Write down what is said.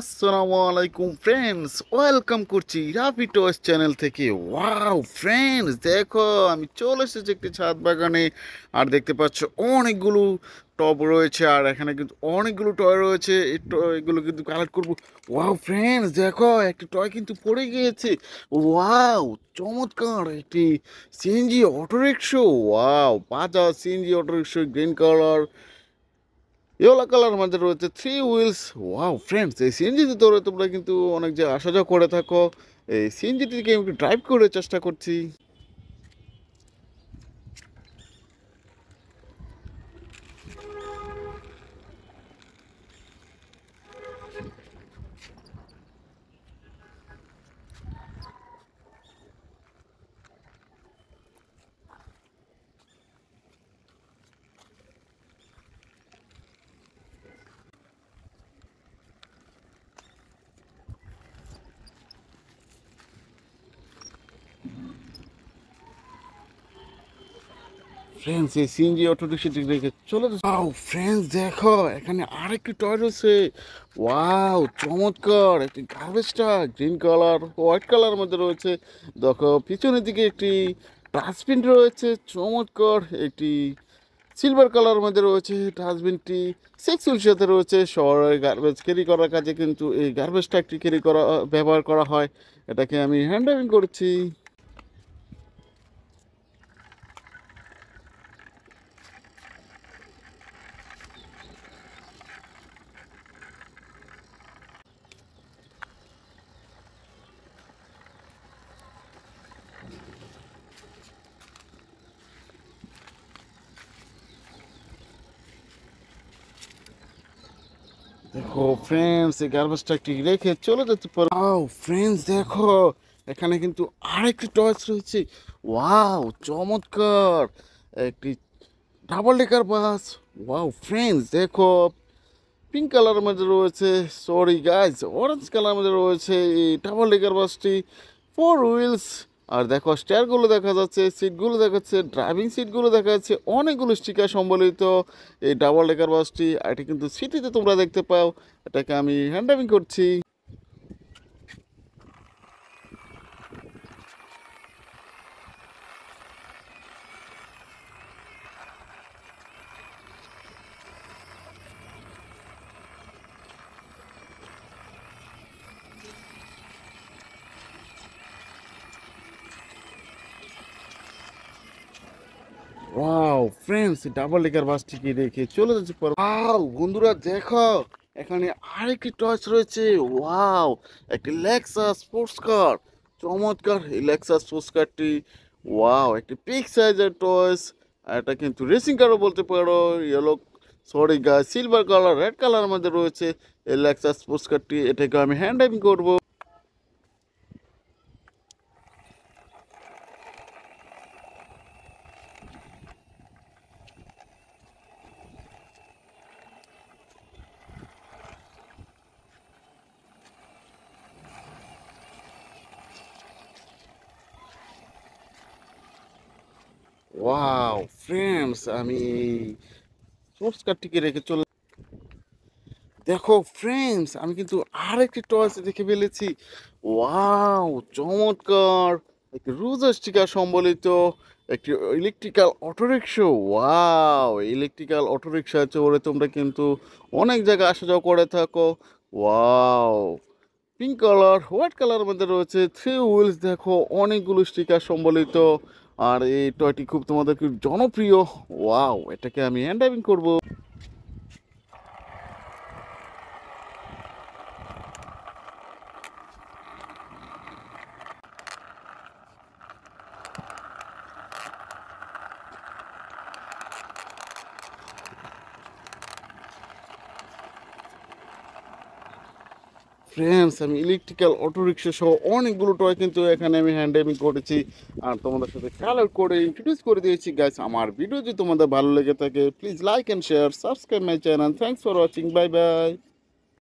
আসসালামু আলাইকুম friends welcome করছি রাফি টয়েস চ্যানেল থেকে ওয়াও ফ্রেন্ডস দেখো আমি চলে এসেছি একটি ছাদ বাগানে আর দেখতে পাচ্ছ অনেকগুলো টব রয়েছে আর এখানে কিন্তু অনেকগুলো টয় রয়েছে এই টয়গুলো কিন্তু কালেক্ট করবো ওয়াও ফ্রেন্ডস দেখো একটি টয় কিন্তু পড়ে গিয়েছে ওয়াও চমৎকার একটি CNG auto rickshaw wow Bajaj CNG auto rickshaw green colour yellow colour মধ্যে রয়েছে থ্রি হুইলস ওয়াও ফ্রেন্ডস এই সিএনজিতে তো তোমরা কিন্তু অনেক যে আসা যাওয়া করে থাকো এই সিএনজিটিকে আমি ড্রাইভ করে চেষ্টা করছি ফ্রেন্ডস এই সিএনজি অটো দেখে রেখে চলে যাও ফ্রেন্ডস দেখো এখানে আরেকটি টয় রয়েছে ওয়াও চমৎকার একটি গার্বেজটা গ্রিন কালার হোয়াইট কালার মধ্যে রয়েছে দেখো পিছনের দিকে একটি ডাস্টবিন রয়েছে চমৎকার একটি সিলভার কালার মধ্যে রয়েছে ডাস্টবিনটি সেক্সুয়াল সাথে রয়েছে শহরের গার্বেজ ক্যারি করার কাজে কিন্তু এই গার্বেজটা একটি ক্যারি করা ব্যবহার করা হয় এটাকে আমি হ্যান্ডেলিং করছি দেখো ফ্রেন্ডস এই গার্বেজ ট্রাকটি রেখে চলে যেতে পারো আও ফ্রেন্ডস দেখো এখানে কিন্তু আরেকটি টয়স রয়েছে ওয়াও চমৎকার একটি double decker bus wow friends দেখো পিঙ্ক কালারের মধ্যে রয়েছে সরি গাইজ অরেঞ্জ কালারের মধ্যে রয়েছে এই ডাবল ডেকার বাসটি ফোর হুইলস আর দেখো স্টেয়ারগুলো দেখা যাচ্ছে সিটগুলো দেখা যাচ্ছে ড্রাইভিং সিটগুলো দেখা যাচ্ছে অনেকগুলো স্টিকার সম্বলিত এই ডাবল ডেকার বাসটি এটি কিন্তু সিটিতে তোমরা দেখতে পাও এটাকে আমি হ্যান্ডাবিং করছি ওয়াও ফ্রেন্ডস ডাবল বাস ঠিকই দেখে চলে যাচ্ছে পর ওয়াও বন্ধুরা দেখো এখানে আরেকটি টর্চ রয়েছে ওয়াও একটি লেক্সা স্পোর্টস কার চমৎকার এই লেক্সা স্পোর্টস কারটি ওয়াও একটি পিক সাইজের টয়েস এটা কিন্তু রেসিং কারও বলতে পারো ইয়েলো সরি গা সিলভার কালার রেড কালার মধ্যে রয়েছে এই লেক্সা স্পোর্টস কারটি এটাকে আমি হ্যান্ড ড্রাইভিং করবো ওয়াও ফ্রেন্ডস আমি এই রেখে চলে দেখো ফ্রেন্ডস আমি কিন্তু আর একটি টর্চ রেখে ফেলেছি ওয়াও চমৎকার একটি রুজার স্টিকার সম্বলিত একটি electrical auto rickshaw wow electrical auto rickshaw ওরে তোমরা কিন্তু অনেক জায়গায় আসা যাওয়া করে থাকো ওয়াও পিঙ্ক কালার হোয়াইট কালারের মধ্যে রয়েছে থ্রি হুইলস দেখো অনেকগুলো স্টিকার সম্বলিত আর এই টয়টি খুব তোমাদের খুব জনপ্রিয় ওয়াও এটাকে আমি হ্যান্ড ড্রাইভিং করবো ফ্রেন্ডস আমি ইলেকট্রিক্যাল অটোরিক্সা সহ অনেকগুলো টয় কিন্তু এখানে আমি হ্যান্ডেলিং করেছি আর তোমাদের সাথে কালার করে ইন্ট্রোডিউস করে দিয়েছি গাইস আমার ভিডিও যদি তোমাদের ভালো লেগে থাকে please like and share subscribe my channel thanks for watching bye by